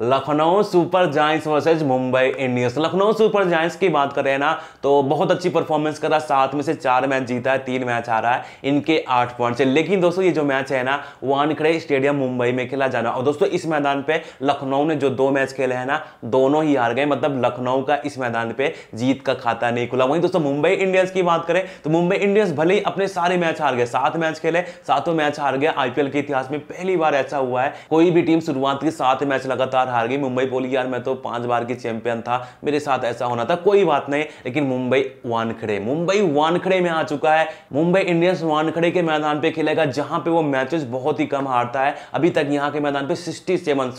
Lucknow super giants versus Mumbai Indians Lucknow super giants की बात करें ना तो बहुत अच्छी परफॉर्मेंस कर रहा है सात में से चार मैच जीता है तीन मैच आ रहा है इनके आठ पॉइंट से लेकिन दोस्तों ये जो मैच है ना वानखड़े स्टेडियम मुंबई में खेला जाना और दोस्तों इस मैदान पे लखनऊ ने जो दो मैच खेले हैं ना दोनों ही हार गए मतलब लखनऊ का इस मैदान पे जीत का खाता नहीं खुला वहीं दोस्तों मुंबई इंडियंस की बात करें तो मुंबई इंडियंस भले ही अपने सारे मैच हार गए सात मैच खेले सातों मैच हार गए आईपीएल के इतिहास में पहली बार ऐसा हुआ है कोई भी टीम शुरुआत की सात मैच लगातार बार हार गई मुंबई बोली यार मैं तो पांच बार की चैंपियन था मेरे साथ ऐसा होना था कोई बात नहीं लेकिन मुंबई वानखड़े मुंबई वानखड़े में आ चुका है मुंबई इंडियंस वानखड़े के मैदान पे खेलेगा जहां पे वो मैचेस बहुत ही कम हारता है अभी तक यहाँ के मैदान पे सिक्सटी सेवन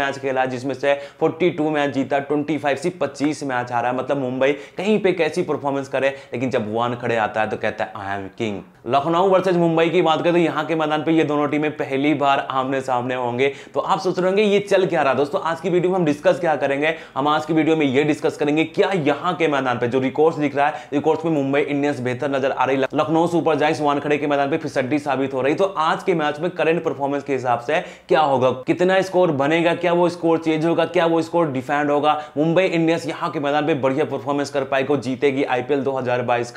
मैच खेला है जिसमें से फोर्टी मैच जीता ट्वेंटी से पच्चीस मैच हारा है मतलब मुंबई कहीं पे कैसी परफॉर्मेंस करे लेकिन जब वानखड़े आता है तो कहता है I am king Lucknow versus Mumbai की बात करें तो यहाँ के मैदान पर ये दोनों टीमें पहली बार आमने सामने होंगे तो आप सोच रहे होंगे ये चल क्या रहा दोस्तों दोस्तों आज की वीडियो में हम डिस्कस क्या करेंगे हम आज की वीडियो में ये डिस्कस करेंगे क्या यहाँ के मैदान पे जो रिकॉर्ड्स दिख रहा है रिकॉर्ड्स में मुंबई इंडियंस बेहतर नजर आ रही लखनऊ सुपर जाइंट्स वानखड़े के मैदान पे फिसड्डी साबित हो रही तो आज के मैच में करेंट परफॉर्मेंस के हिसाब से क्या होगा कितना स्कोर बनेगा क्या वो स्कोर चेंज होगा क्या वो स्कोर डिफेंड होगा मुंबई इंडियंस यहाँ के मैदान पर बढ़िया परफॉर्मेंस कर पाएगी जीतेगी आईपीएल दो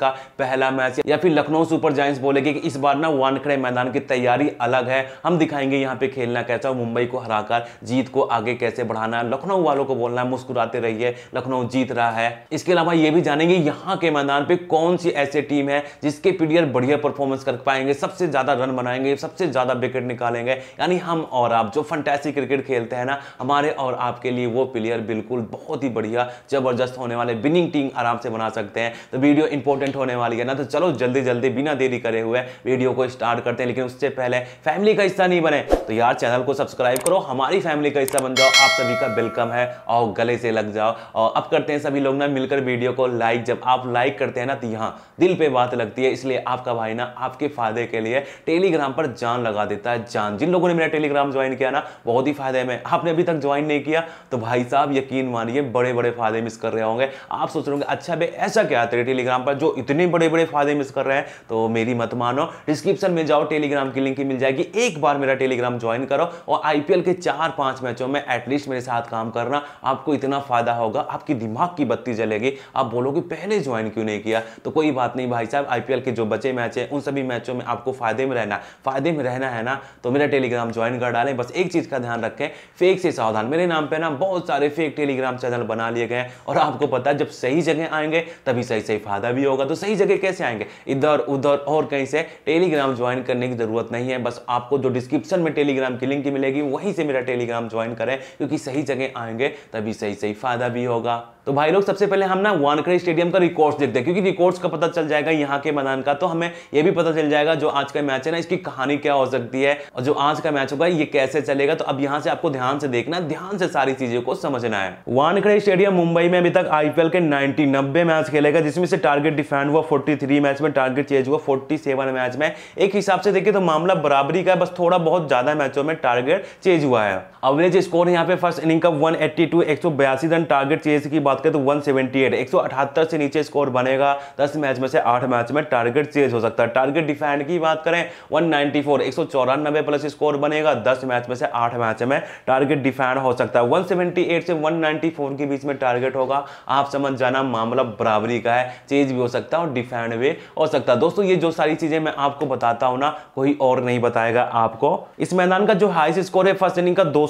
का पहला मैच या फिर लखनऊ सुपर जाइंस बोलेगी कि इस बार ना वानखड़े मैदान की तैयारी अलग है हम दिखाएंगे यहाँ पे खेलना कैसा मुंबई को हराकर जीत को आगे कैसे बढ़ाना है लखनऊ वालों को बोलना है मुस्कुराते रहिए लखनऊ जीत रहा है इसके अलावा ये भी जानेंगे यहाँ के मैदान पर कौन सी ऐसी टीम है जिसके प्लेयर बढ़िया परफॉर्मेंस कर पाएंगे सबसे ज़्यादा रन बनाएंगे सबसे ज़्यादा विकेट निकालेंगे यानी हम और आप जो फंटैसी क्रिकेट खेलते हैं ना हमारे और आपके लिए वो प्लेयर बिल्कुल बहुत ही बढ़िया जबरदस्त होने वाले विनिंग टीम आराम से बना सकते हैं तो वीडियो इंपॉर्टेंट होने वाली है ना तो चलो जल्दी जल्दी बिना देरी करे हुए वीडियो को स्टार्ट करते हैं लेकिन उससे पहले फैमिली का हिस्सा नहीं बने तो यार चैनल को सब्सक्राइब करो हमारी फैमिली का हिस्सा बन जाओ आप सभी का वेलकम है और गले से लग जाओ और अब करते हैं सभी लोग ना मिलकर वीडियो को लाइक जब आप लाइक करते हैं ना तो यहाँ दिल पे बात लगती है इसलिए आपका भाई ना आपके फायदे के लिए टेलीग्राम पर जान लगा देता है जान जिन लोगों ने मेरा टेलीग्राम ज्वाइन किया ना बहुत ही फायदे में आपने अभी तक ज्वाइन नहीं किया तो भाई साहब यकीन मानिए बड़े बड़े फायदे मिस कर रहे होंगे आप सोच रहे होंगे अच्छा भाई ऐसा क्या तेरे टेलीग्राम पर जो इतने बड़े बड़े फायदे मिस कर रहे हैं तो मेरी मत मानो डिस्क्रिप्शन में जाओ टेलीग्राम की लिंक मिल जाएगी एक बार मेरा टेलीग्राम ज्वाइन करो और आईपीएल के चार पांच मैचों में एट एटलीस्ट मेरे साथ काम करना आपको इतना फ़ायदा होगा आपकी दिमाग की बत्ती जलेगी आप बोलोगे पहले ज्वाइन क्यों नहीं किया तो कोई बात नहीं भाई साहब आईपीएल के जो बचे मैच हैं उन सभी मैचों में आपको फ़ायदे में रहना फ़ायदे में रहना है ना तो मेरा टेलीग्राम ज्वाइन कर डालें बस एक चीज़ का ध्यान रखें फेक से सावधान मेरे नाम पर ना बहुत सारे फेक टेलीग्राम चैनल बना लिए गए और आपको पता है जब सही जगह आएंगे तभी सही सही फ़ायदा भी होगा तो सही जगह कैसे आएंगे इधर उधर और कहीं से टेलीग्राम ज्वाइन करने की ज़रूरत नहीं है बस आपको जो डिस्क्रिप्शन में टेलीग्राम की लिंक मिलेगी वहीं से मेरा टेलीग्राम ज्वाइन करें क्योंकि सही जगह आएंगे तभी सही सही फायदा भी होगा तो भाई लोग सबसे पहले हम ना वानखड़े स्टेडियम का रिकॉर्ड्स देखते हैं क्योंकि रिकॉर्ड्स का पता चल जाएगा यहाँ के मैदान का तो हमें ये भी पता चल जाएगा जो आज का मैच है ना इसकी कहानी क्या हो सकती है और जो आज का मैच होगा ये कैसे चलेगा तो अब यहाँ से आपको ध्यान से देखना ध्यान से सारी चीजों को समझना है वानखड़े स्टेडियम मुंबई में अभी तक आईपीएल के नाइनटी नब्बे मैच खेलेगा जिसमें से टारगेट डिफेंड हुआ फोर्टी मैच में टारगेट चेंज हुआ फोर्टी मैच में एक हिसाब से देखिए तो मामला बराबरी का बस थोड़ा बहुत ज्यादा मैचों में टारगेट चेंज हुआ है अवरेज स्कोर यहाँ यहाँ पे फर्स्ट इनिंग का 182 182 रन टारगेट चेज की बात करें तो 178 178 से नीचे स्कोर बनेगा 10 मैच में से 8 मैच में टारगेट चेज हो सकता है टारगेट डिफेंड की बात करें 194 194 प्लस स्कोर बनेगा 10 मैच में से 8 मैच में टारगेट डिफेंड हो सकता है 178 से 194 के बीच में टारगेट होगा आप समझ जाना मामला बराबरी का है चेज भी हो सकता है और डिफेंड भी हो सकता है दोस्तों ये जो सारी चीज़ें मैं आपको बताता हूँ ना कोई और नहीं बताएगा आपको इस मैदान का जो हाइस्ट स्कोर है फर्स्ट इनिंग का दो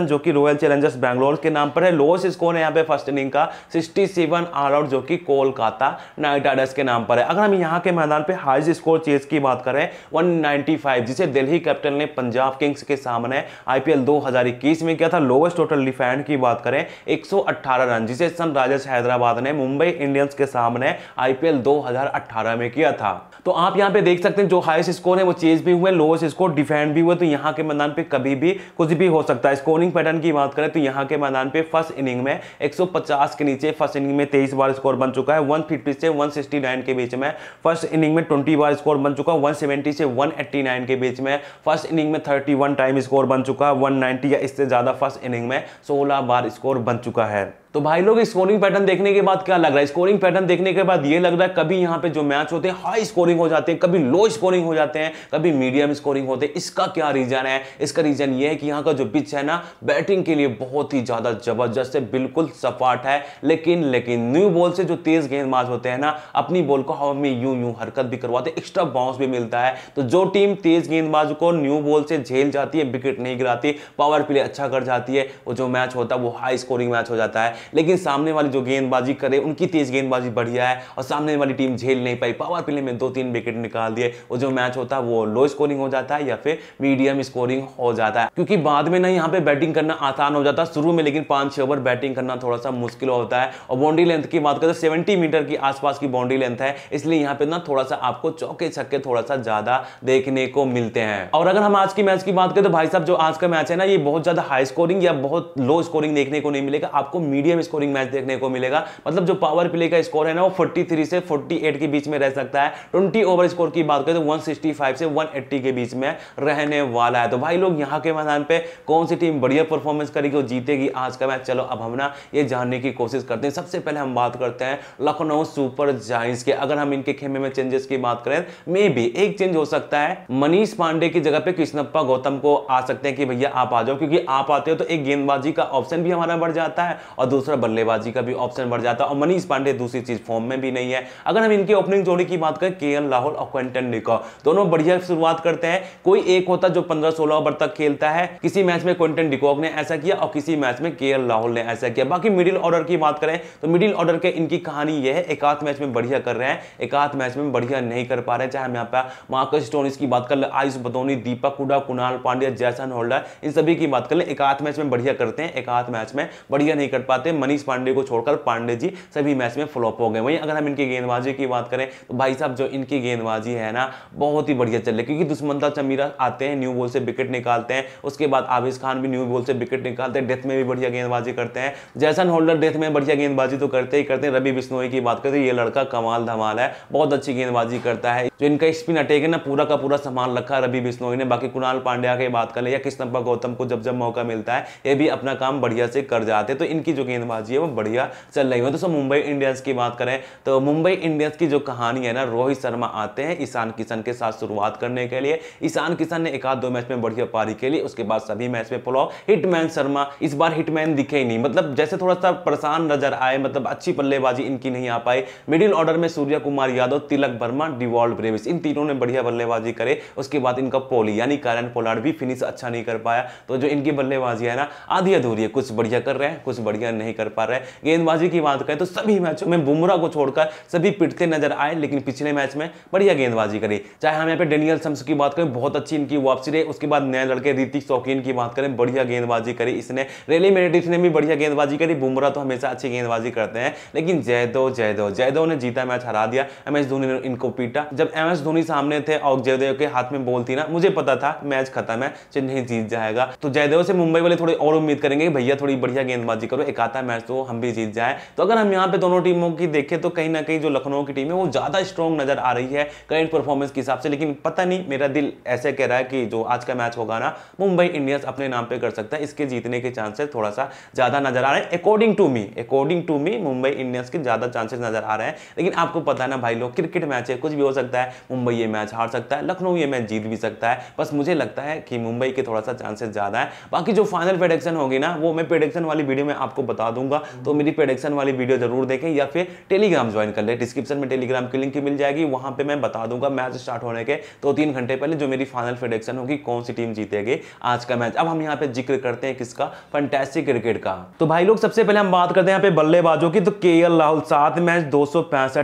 रन जो कि रॉयल चैलेंजर्स बैंगलोर के नाम पर है लोअस्ट स्कोर है यहाँ पे फर्स्ट इनिंग का 67 ऑल आउट जो कि कोलकाता नाइट राइडर्स के नाम पर है अगर हम यहाँ के मैदान पे हाईस्ट स्कोर चेज की बात करें 195 जिसे दिल्ली कैपिटल ने पंजाब किंग्स के सामने आई पी में किया था लोएस्ट टोटल डिफेंड की बात करें एक रन जिसे सनराइजर्स हैदराबाद ने मुंबई इंडियंस के सामने आईपीएल 2018 में किया था तो आप यहाँ पे देख सकते हैं जो हाईस्ट स्कोर है वो चेज भी हुए लोएस्ट स्कोर डिफेंड भी हुए तो यहाँ के मैदान पे कभी भी कुछ भी हो सकता है स्कोरिंग पैटर्न की बात करें तो यहाँ के मैदान पे फर्स्ट इनिंग में 150 के नीचे फर्स्ट इनिंग में 23 बार स्कोर बन चुका है 150 से 169 के बीच में फर्स्ट इनिंग में 20 बार स्कोर बन चुका है 170 से 189 के बीच में फर्स्ट इनिंग में 31 टाइम स्कोर बन चुका है 190 या इससे ज़्यादा फर्स्ट इनिंग में सोलह बार स्कोर बन चुका है तो भाई लोग स्कोरिंग पैटर्न देखने के बाद क्या लग रहा है स्कोरिंग पैटर्न देखने के बाद ये लग रहा है कभी यहाँ पे जो मैच होते हैं हाई स्कोरिंग हो जाते हैं कभी लो स्कोरिंग हो जाते हैं कभी मीडियम स्कोरिंग होते हैं इसका क्या रीजन है इसका रीजन ये है कि यहाँ का जो पिच है ना बैटिंग के लिए बहुत ही ज्यादा जबरदस्त है बिल्कुल सपाट है लेकिन लेकिन न्यू बॉल से जो तेज गेंदबाज होते हैं ना अपनी बॉल को हवा में यूं यूं हरकत भी करवाते एक्स्ट्रा बाउंस भी मिलता है तो जो टीम तेज गेंदबाज को न्यू बॉल से झेल जाती है विकेट नहीं गिराती पावर प्ले अच्छा कर जाती है वो जो मैच होता है वो हाई स्कोरिंग मैच हो जाता है लेकिन सामने वाली जो गेंदबाजी करे उनकी तेज गेंदबाजी बढ़िया है और सामने वाली टीम झेल नहीं पाई पावर प्ले में दो तीन विकेट निकाल दिए और जो मैच होता है वो लो स्कोरिंग हो जाता है या फिर मीडियम स्कोरिंग हो जाता है क्योंकि बाद में ना यहाँ पे बैटिंग करना आसान हो जाता है शुरू में लेकिन पांच छह ओवर बैटिंग करना थोड़ा सा मुश्किल होता है और बाउंड्री लेंथ की बात करें सेवेंटी मीटर की आसपास की बाउंड्री लेंथ है इसलिए यहाँ पे ना थोड़ा सा आपको चौके छक्के थोड़ा सा ज़्यादा देखने को मिलते हैं और अगर हम आज की मैच की बात करें तो भाई साहब जो आज का मैच है ना ये बहुत ज़्यादा हाई स्कोरिंग या बहुत लो स्कोरिंग देखने को नहीं मिलेगा आपको मीडियम मीडियम स्कोरिंग मैच देखने को मिलेगा मतलब जो पावर प्ले का स्कोर है ना वो 43 से 48 के बीच में रह सकता है 20 ओवर स्कोर की बात करें तो 165 से 180 के बीच में रहने वाला है तो भाई लोग यहाँ के मैदान पे कौन सी टीम बढ़िया परफॉर्मेंस करेगी और जीतेगी आज का मैच चलो अब हम ना ये जानने की कोशिश करते हैं सबसे पहले हम बात करते हैं लखनऊ सुपर जाइंस के अगर हम इनके खेमे में चेंजेस की बात करें मे बी एक चेंज हो सकता है मनीष पांडे की जगह पे कृष्णप्पा गौतम को आ सकते हैं कि भैया आप आ जाओ क्योंकि आप आते हो तो एक गेंदबाजी का ऑप्शन भी हमारा बढ़ जाता है और दूसरा बल्लेबाजी का भी ऑप्शन बढ़ जाता है और मनीष पांडे दूसरी चीज फॉर्म में भी नहीं है अगर हम इनकी ओपनिंग जोड़ी की बात करें के राहुल और क्वेंटन डिकॉक दोनों बढ़िया शुरुआत करते हैं कोई एक होता जो पंद्रह सोलह ओवर तक खेलता है किसी मैच में क्वेंटन डिकॉक ने ऐसा किया और किसी मैच में के राहुल ने ऐसा किया बाकी मिडिल ऑर्डर की बात करें तो मिडिल ऑर्डर के इनकी कहानी यह है एक मैच में बढ़िया कर रहे हैं एक मैच में बढ़िया नहीं कर पा रहे चाहे हम यहाँ पे मार्कस स्टोनिस की बात कर ले आयुष बदोनी दीपक Hooda Kunal Pandya Jason holder in सभी की बात कर ले एक मैच में बढ़िया करते हैं एक मैच में बढ़िया नहीं कर पाते थे मनीष पांडे को छोड़कर पांडे जी सभी मैच में फ्लॉप हो गए वहीं अगर हम इनकी गेंदबाजी की बात करें तो भाई साहब जो इनकी गेंदबाजी है ना बहुत ही बढ़िया चल रही क्योंकि दुश्मनता चमीरा आते हैं न्यू बॉल से विकेट निकालते हैं उसके बाद आबिश खान भी न्यू बॉल से विकेट निकालते हैं डेथ में भी बढ़िया गेंदबाजी करते हैं जैसन होल्डर डेथ में बढ़िया गेंदबाजी तो करते ही करते हैं रवि बिश्नोई की बात करते हैं ये लड़का कमाल धमाल है बहुत अच्छी गेंदबाजी करता है जो इनका स्पिन अटैक है ना पूरा का पूरा सामान रखा रवि बिश्नोई ने बाकी कुणाल पांड्या की बात कर ले या कृष्णप्पा गौतम को जब जब मौका मिलता है ये भी अपना काम बढ़िया से कर जाते तो इनकी जो गेंद गेंदबाजी है वो बढ़िया चल रही है दोस्तों मुंबई इंडियंस की बात करें तो मुंबई इंडियंस की जो कहानी है ना रोहित शर्मा आते हैं ईशान किशन के साथ शुरुआत करने के लिए ईशान किशन ने एक आध दो मैच में बढ़िया पारी के लिए उसके बाद सभी मैच में पुलाव हिटमैन शर्मा इस बार हिटमैन दिखे ही नहीं मतलब जैसे थोड़ा सा परेशान नजर आए मतलब अच्छी बल्लेबाजी इनकी नहीं आ पाई मिडिल ऑर्डर में Suryakumar Yadav Tilak Varma Dewald Brevis इन तीनों ने बढ़िया बल्लेबाजी करे उसके बाद इनका पोली यानी कारण पोलार्ड भी फिनिश अच्छा नहीं कर पाया तो जो इनकी बल्लेबाजी है ना आधी अधूरी है कुछ बढ़िया कर रहे हैं कुछ बढ़िया नहीं नहीं कर पा रहे है गेंदबाजी की बात करें तो सभी मैचों में बुमराह को छोड़कर सभी पिटते नजर आए लेकिन पिछले मैच में बढ़िया गेंदबाजी करी चाहे हम यहाँ पे डेनियल सम्स की बात करें बहुत अच्छी इनकी वापसी रही उसके बाद नए लड़के रितिक शौकीन की बात करें बढ़िया गेंदबाजी करी इसने रेली मेडिट ने भी बढ़िया गेंदबाजी करी बुमराह तो हमेशा अच्छी गेंदबाजी करते हैं लेकिन जयदेव जयदेव जयदेव ने जीता मैच हरा दिया एम एस धोनी ने इनको पीटा जब एम एस धोनी सामने थे और जयदेव के हाथ में बोल थी ना मुझे पता था मैच खत्म है चेन्नई जीत जाएगा तो जयदेव से मुंबई वाले थोड़ी और उम्मीद करेंगे भैया थोड़ी बढ़िया गेंदबाजी करो एक आता है मैच तो हम भी जीत जाए तो अगर हम यहाँ पे दोनों टीमों की देखें तो कहीं ना कहीं जो लखनऊ की टीम है वो ज़्यादा स्ट्रॉन्ग नजर आ रही है करेंट परफॉर्मेंस के हिसाब से लेकिन पता नहीं मेरा दिल ऐसे कह रहा है कि जो आज का मैच होगा ना मुंबई इंडियंस अपने नाम पर कर सकता है इसके जीतने के चांसेस थोड़ा सा ज़्यादा नजर आ रहे हैं according to me according to me Mumbai Indians के ज़्यादा चांसेस नजर आ रहे हैं लेकिन आपको पता ना भाई लोग क्रिकेट मैच है कुछ भी हो सकता है मुंबई ये मैच हार सकता है लखनऊ ये मैच जीत भी सकता है बस मुझे लगता है कि मुंबई के थोड़ा सा चांसेस ज़्यादा है बाकी जो फाइनल प्रोडिक्शन होगी ना वो मैं प्रोडिक्शन वाली वीडियो में आपको बता बता दूंगा तो मेरी प्रोडक्शन वाली वीडियो जरूर देखें या फिर टेलीग्राम ज्वाइन कर ले डिस्क्रिप्शन में टेलीग्राम की लिंक मिल जाएगी वहां पर मैं बता दूंगा मैच स्टार्ट होने के दो तीन घंटे पहले जो मेरी फाइनल प्रोडक्शन होगी कौन सी टीम जीतेगी आज का मैच अब हम यहाँ पे जिक्र करते हैं किसका फंटेस्टिक क्रिकेट का तो भाई लोग सबसे पहले हम बात करते हैं यहाँ पे बल्लेबाजों की तो के राहुल सात मैच दो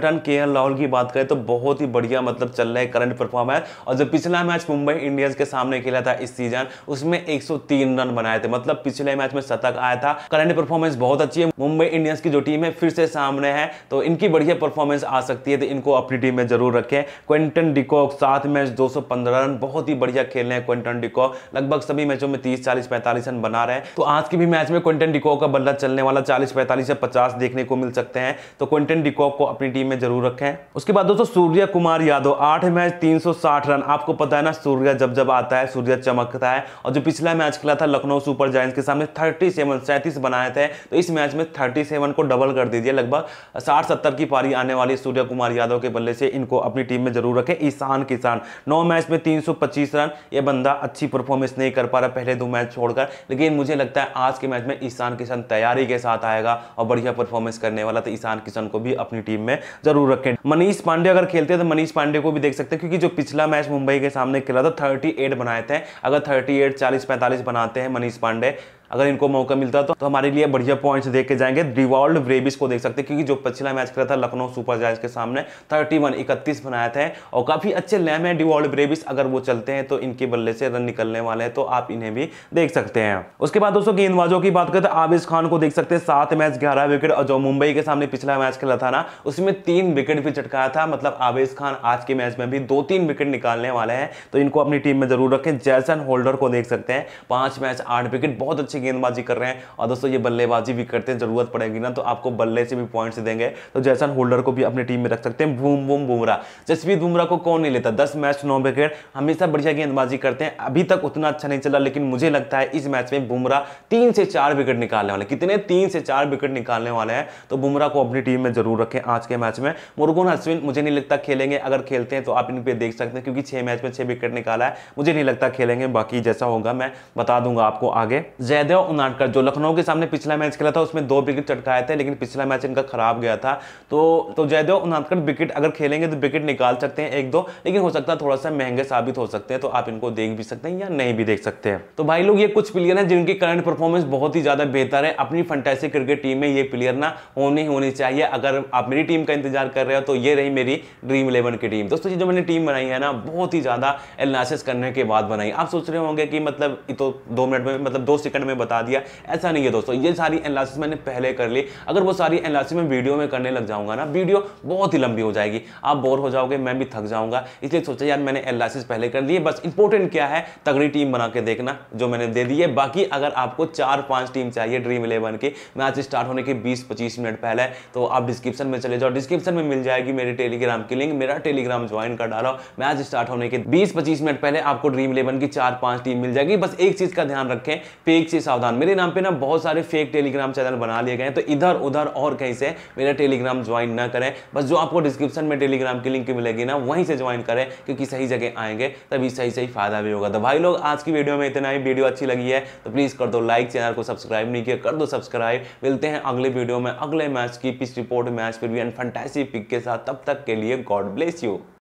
रन के राहुल की बात करें तो बहुत ही बढ़िया मतलब चल रहा है करंट परफॉर्मेंस और जो पिछला मैच मुंबई इंडियंस के सामने खेला था इस सीजन उसमें 103 रन बनाए थे मतलब पिछले मैच में शतक आया था करंट परफॉर्मेंस बहुत अच्छी है मुंबई इंडियंस की जो टीम है फिर से सामने है तो इनकी बढ़िया परफॉर्मेंस आ सकती है तो इनको अपनी टीम में जरूर रखें क्विंटन डिकॉक सात मैच 215 रन बहुत ही बढ़िया खेल रहे हैं क्विंटन डिकॉक लगभग सभी मैचों में तीस चालीस पैंतालीस रन बना रहे हैं तो आज के भी मैच में क्विंटन डिकॉक का बल्ला चलने वाला चालीस पैंतालीस या पचास देखने को मिल सकते हैं तो क्विंटन डिकॉक को अपनी टीम में जरूर रखें उसके बाद दोस्तों सूर्य कुमार यादव आठ मैच तीन रन आपको पता है ना सूर्य जब जब आता है सूर्य चमकता है और जो पिछला मैच खेला था लखनऊ सुपर जायंट्स के सामने थर्टी सेवन सैंतीस बनाए थे तो इस मैच में सेवन को डबल कर दीजिए लगभग साठ सत्तर की पारी आने वाली सूर्य कुमार यादव के बल्ले से इनको अपनी टीम में जरूर रखें ईशान किसान नौ मैच में 325 रन ये बंदा अच्छी परफॉर्मेंस नहीं कर पा रहा पहले दो मैच छोड़कर लेकिन मुझे लगता है आज के मैच में ईशान किसान तैयारी के साथ आएगा और बढ़िया परफॉर्मेंस करने वाला तो ईशान किसान को भी अपनी टीम में जरूर रखें मनीष पांडे अगर खेलते हैं तो मनीष पांडे को भी देख सकते हैं क्योंकि जो पिछला मैच मुंबई के सामने खेला था थर्टी बनाए थे अगर थर्टी एट चालीस पैंतालीस बनाते हैं मनीष पांडे अगर इनको मौका मिलता तो, तो हमारे लिए बढ़िया पॉइंट्स देख के जाएंगे रिवॉल्ड ब्रेबिस को देख सकते हैं क्योंकि जो पिछला मैच खेला था लखनऊ सुपर जायंट्स के सामने थर्टी वन इकतीस बनाए थे और काफ़ी अच्छे लैम है डिवॉल्ड ब्रेबिस अगर वो चलते हैं तो इनके बल्ले से रन निकलने वाले हैं तो आप इन्हें भी देख सकते हैं उसके बाद दोस्तों गेंदबाजों की बात करें तो आबिस खान को देख सकते हैं सात मैच ग्यारह विकेट और जो मुंबई के सामने पिछला मैच खेला था ना उसमें तीन विकेट भी चटकाया था मतलब आबिस खान आज के मैच में भी दो तीन विकेट निकालने वाले हैं तो इनको अपनी टीम में जरूर रखें जैसन होल्डर को देख सकते हैं पांच मैच आठ विकेट बहुत अच्छे अच्छी गेंदबाजी कर रहे हैं और दोस्तों ये बल्लेबाजी भी करते हैं जरूरत पड़ेगी ना तो आपको बल्ले से भी पॉइंट्स देंगे तो जैसन होल्डर को भी अपनी टीम में रख सकते हैं भूम भूम बुमरा जसवीत बुमरा को कौन नहीं लेता दस मैच नौ विकेट हमेशा बढ़िया गेंदबाजी करते हैं अभी तक उतना अच्छा नहीं चला लेकिन मुझे लगता है इस मैच में बुमरा तीन से चार विकेट निकालने वाले कितने तीन से चार विकेट निकालने वाले हैं तो बुमरा को अपनी टीम में जरूर रखें आज के मैच में मुर्गुन अश्विन मुझे नहीं लगता खेलेंगे अगर खेलते हैं तो आप इन पर देख सकते हैं क्योंकि छह मैच में छह विकेट निकाला है मुझे नहीं लगता खेलेंगे बाकी जैसा होगा मैं बता दूंगा आपको आगे जय जयदेव उनाडकर जो लखनऊ के सामने पिछला मैच खेला था उसमें दो विकेट चटकाए थे लेकिन पिछला मैच इनका खराब गया था तो तो जयदेव उनाडकर विकेट अगर खेलेंगे तो विकेट निकाल सकते हैं एक दो लेकिन हो सकता है थोड़ा सा महंगे साबित हो सकते हैं तो आप इनको देख भी सकते हैं या नहीं भी देख सकते हैं तो भाई लोग ये कुछ प्लेयर हैं जिनकी करंट परफॉर्मेंस बहुत ही ज़्यादा बेहतर है अपनी फंटेसी क्रिकेट टीम में ये प्लेयर ना होने होनी चाहिए अगर आप मेरी टीम का इंतजार कर रहे हो तो ये रही मेरी ड्रीम इलेवन की टीम दोस्तों ये जो मैंने टीम बनाई है ना बहुत ही ज़्यादा एनालिसिस करने के बाद बनाई आप सोच रहे होंगे कि मतलब तो दो मिनट में मतलब दो सेकंड में में बता दिया ऐसा नहीं है दोस्तों ये सारी एनालिसिस मैंने पहले कर ली अगर वो सारी एनालिसिस मैं वीडियो में करने लग जाऊंगा ना वीडियो बहुत ही लंबी हो जाएगी आप बोर हो जाओगे मैं भी थक जाऊंगा इसलिए सोचा यार मैंने एनालिसिस पहले कर दी बस इंपॉर्टेंट क्या है तगड़ी टीम बना के देखना जो मैंने दे दी है बाकी अगर आपको चार पांच टीम चाहिए ड्रीम इलेवन के मैच स्टार्ट होने के बीस पच्चीस मिनट पहले तो आप डिस्क्रिप्शन में चले जाओ डिस्क्रिप्शन में मिल जाएगी मेरे टेलीग्राम की लिंक मेरा टेलीग्राम ज्वाइन कर डालो मैच स्टार्ट होने के बीस पच्चीस मिनट पहले आपको ड्रीम इलेवन की चार पांच टीम मिल जाएगी बस एक चीज़ का ध्यान रखें पेज से सावधान मेरे नाम पे ना बहुत सारे फेक टेलीग्राम चैनल बना लिए गए हैं तो इधर उधर और कहीं से मेरा टेलीग्राम ज्वाइन ना करें बस जो आपको डिस्क्रिप्शन में टेलीग्राम की लिंक मिलेगी ना वहीं से ज्वाइन करें क्योंकि सही जगह आएंगे तभी सही सही फायदा भी होगा तो भाई लोग आज की वीडियो में इतना ही वीडियो अच्छी लगी है तो प्लीज़ कर दो लाइक चैनल को सब्सक्राइब नहीं किया कर दो सब्सक्राइब मिलते हैं अगले वीडियो में अगले मैच की पिछ रिपोर्ट मैच फिर भी एंड फंटेसी पिक के साथ तब तक के लिए गॉड ब्लेस यू